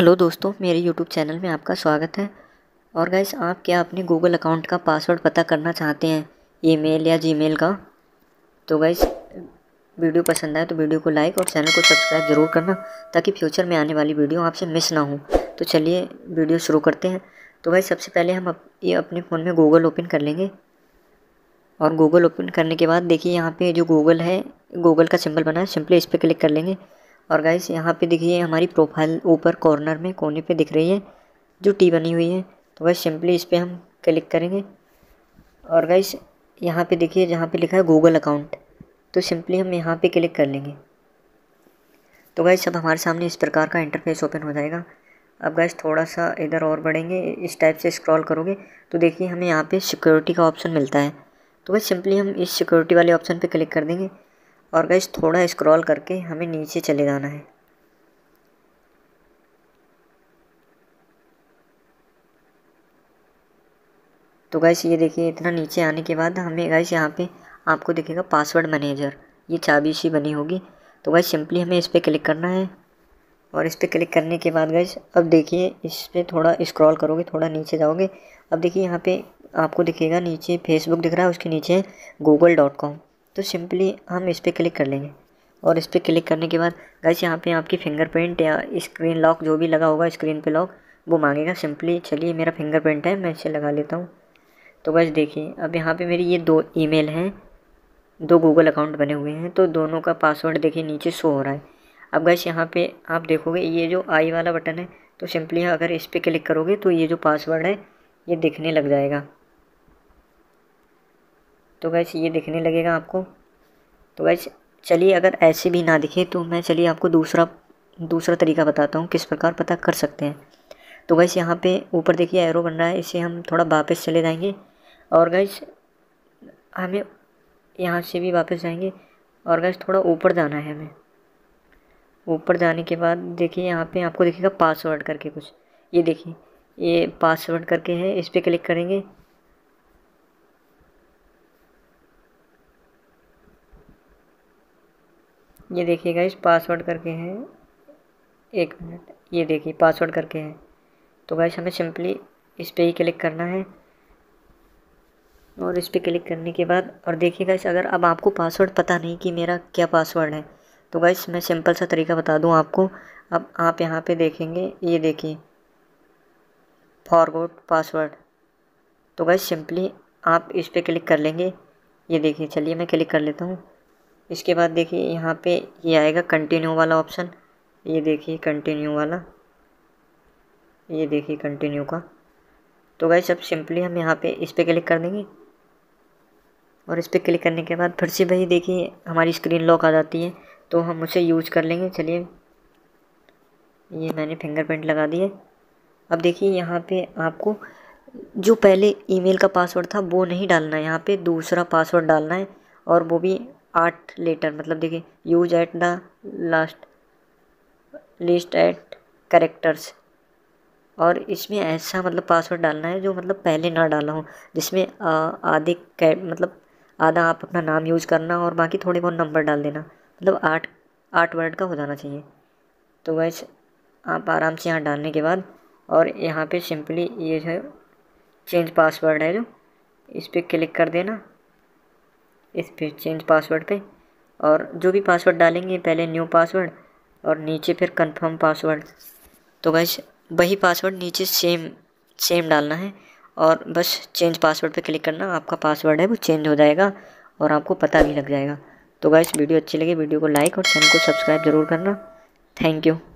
hello दोस्तों मेरे YouTube channel में आपका स्वागत है और गाइस आप क्या अपने गूगल अकाउंट का पासवर्ड पता करना चाहते हैं ईमेल या जीमेल का तो गाइस वीडियो पसंद आए तो वीडियो को लाइक और चैनल को सब्सक्राइब ज़रूर करना ताकि फ्यूचर में आने वाली वीडियो आपसे मिस ना हो तो चलिए वीडियो शुरू करते हैं तो गाइस सबसे पहले हम अप, ये अपने फ़ोन में गूगल ओपन कर लेंगे और गूगल ओपन करने के बाद देखिए यहाँ पर जो गूगल है गूगल का सिंबल बना है सिंपली इस पर क्लिक कर लेंगे और गाइस यहाँ पे देखिए हमारी प्रोफाइल ऊपर कॉर्नर में कोने पे दिख रही है जो टी बनी हुई है तो गाइस सिंपली इस पर हम क्लिक करेंगे और गाइस यहाँ पे देखिए जहाँ पे लिखा है गूगल अकाउंट तो सिंपली हम यहाँ पे क्लिक कर लेंगे तो गाइस अब हमारे सामने इस प्रकार का इंटरफेस ओपन हो जाएगा अब गाइस थोड़ा सा इधर और बढ़ेंगे इस टाइप से स्क्रॉल करोगे तो देखिए हमें यहाँ पर सिक्योरिटी का ऑप्शन मिलता है तो गाइस सिंपली हम इस सिक्योरिटी वाले ऑप्शन पर क्लिक कर देंगे और गैस थोड़ा स्क्रॉल करके हमें नीचे चले जाना है तो गैस ये देखिए इतना नीचे आने के बाद हमें गैस यहाँ पे आपको दिखेगा पासवर्ड मैनेजर ये चाबी सी बनी होगी तो गैस सिंपली हमें इस पर क्लिक करना है और इस पर क्लिक करने के बाद गैस अब देखिए इस पर थोड़ा स्क्रॉल करोगे थोड़ा नीचे जाओगे अब देखिए यहाँ पे आपको दिखेगा नीचे फेसबुक दिख रहा है उसके नीचे गूगल डॉट कॉम तो सिंपली हम इस पर क्लिक कर लेंगे और इस पर क्लिक करने के बाद गैस यहाँ पे आपकी फिंगरप्रिंट या स्क्रीन लॉक जो भी लगा होगा स्क्रीन पे लॉक वो मांगेगा सिंपली चलिए मेरा फिंगरप्रिंट है मैं इसे लगा लेता हूँ तो गैस देखिए अब यहाँ पे मेरी ये दो ईमेल हैं दो गूगल अकाउंट बने हुए हैं तो दोनों का पासवर्ड देखिए नीचे शो हो रहा है अब गैस यहाँ पर आप देखोगे ये जो आई वाला बटन है तो सिंपली अगर इस पर क्लिक करोगे तो ये जो पासवर्ड है ये दिखने लग जाएगा तो गैस ये दिखने लगेगा आपको तो गैस चलिए अगर ऐसे भी ना दिखे तो मैं चलिए आपको दूसरा दूसरा तरीका बताता हूँ किस प्रकार पता कर सकते हैं तो गैस यहाँ पे ऊपर देखिए एरो बन रहा है इसे हम थोड़ा वापस चले जाएंगे और गैस हमें यहाँ से भी वापस जाएंगे और गैस थोड़ा ऊपर जाना है हमें ऊपर जाने के बाद देखिए यहाँ पे आपको देखिएगा पासवर्ड करके कुछ ये देखिए ये पासवर्ड करके है इस पर क्लिक करेंगे ये देखिएगा इस पासवर्ड करके है एक मिनट ये देखिए पासवर्ड करके है तो गाइस हमें सिंपली इस पर ही क्लिक करना है और इस पर क्लिक करने के बाद और देखिए इस अगर अब आपको पासवर्ड पता नहीं कि मेरा क्या पासवर्ड है तो गाइस मैं सिंपल सा तरीका बता दूं आपको अब आप यहाँ पे देखेंगे ये देखिए फॉरवर्ड पासवर्ड तो गैस सिंपली आप इस पर क्लिक कर लेंगे ये देखिए चलिए मैं क्लिक कर लेता हूँ इसके बाद देखिए यहाँ पे ये आएगा कंटिन्यू वाला ऑप्शन ये देखिए कंटिन्यू वाला ये देखिए कंटिन्यू का तो भाई सब सिंपली हम यहाँ पे इस पर क्लिक कर देंगे और इस पर क्लिक करने के बाद फिर से भाई देखिए हमारी स्क्रीन लॉक आ जाती है तो हम उसे यूज़ कर लेंगे चलिए ये मैंने फिंगरप्रिंट लगा दिए अब देखिए यहाँ पे आपको जो पहले ईमेल का पासवर्ड था वो नहीं डालना है यहाँ पे दूसरा पासवर्ड डालना है और वो भी आठ लेटर मतलब देखिए use at the last list eight characters और इसमें ऐसा मतलब पासवर्ड डालना है जो मतलब पहले ना डाला हो जिसमें आधे कै मतलब आधा आप अपना नाम यूज़ करना और बाकी थोड़े बहुत नंबर डाल देना मतलब आठ आठ वर्ड का हो जाना चाहिए तो वैसे आप आराम से यहाँ डालने के बाद और यहाँ पे सिंपली ये जो है चेंज पासवर्ड है जो इस पर क्लिक कर देना इस पर चेंज पासवर्ड पे और जो भी पासवर्ड डालेंगे पहले न्यू पासवर्ड और नीचे फिर कंफर्म पासवर्ड तो बस वही पासवर्ड नीचे सेम सेम डालना है और बस चेंज पासवर्ड पे क्लिक करना आपका पासवर्ड है वो चेंज हो जाएगा और आपको पता भी लग जाएगा तो गाइस वीडियो अच्छी लगी वीडियो को लाइक और चैनल को सब्सक्राइब जरूर करना थैंक यू